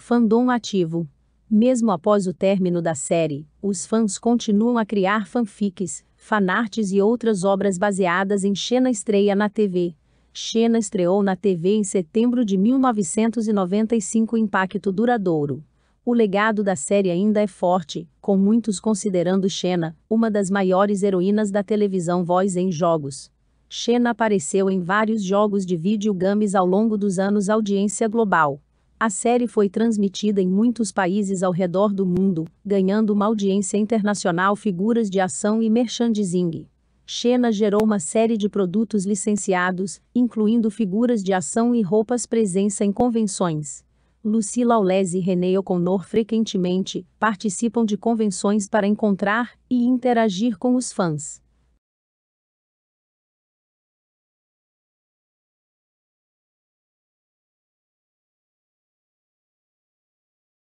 Fandom ativo. Mesmo após o término da série, os fãs continuam a criar fanfics, fanarts e outras obras baseadas em Xena estreia na TV. Xena estreou na TV em setembro de 1995 Impacto Duradouro. O legado da série ainda é forte, com muitos considerando Xena uma das maiores heroínas da televisão voz em jogos. Xena apareceu em vários jogos de videogames ao longo dos anos audiência global. A série foi transmitida em muitos países ao redor do mundo, ganhando uma audiência internacional figuras de ação e merchandising. Xena gerou uma série de produtos licenciados, incluindo figuras de ação e roupas presença em convenções. Lucila Aules e René O'Connor frequentemente participam de convenções para encontrar e interagir com os fãs.